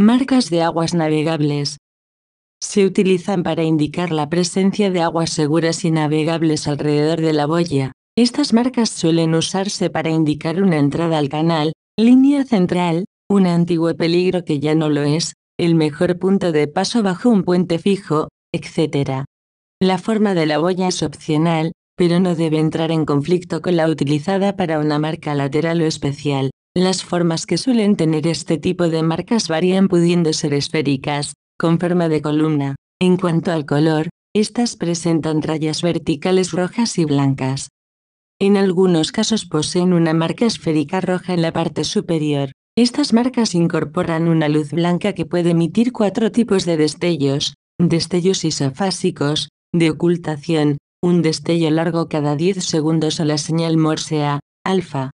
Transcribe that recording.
Marcas de aguas navegables. Se utilizan para indicar la presencia de aguas seguras y navegables alrededor de la boya. Estas marcas suelen usarse para indicar una entrada al canal, línea central, un antiguo peligro que ya no lo es, el mejor punto de paso bajo un puente fijo, etc. La forma de la boya es opcional, pero no debe entrar en conflicto con la utilizada para una marca lateral o especial. Las formas que suelen tener este tipo de marcas varían pudiendo ser esféricas, con forma de columna. En cuanto al color, estas presentan rayas verticales rojas y blancas. En algunos casos poseen una marca esférica roja en la parte superior. Estas marcas incorporan una luz blanca que puede emitir cuatro tipos de destellos, destellos isofásicos, de ocultación, un destello largo cada 10 segundos a la señal Morsea, alfa,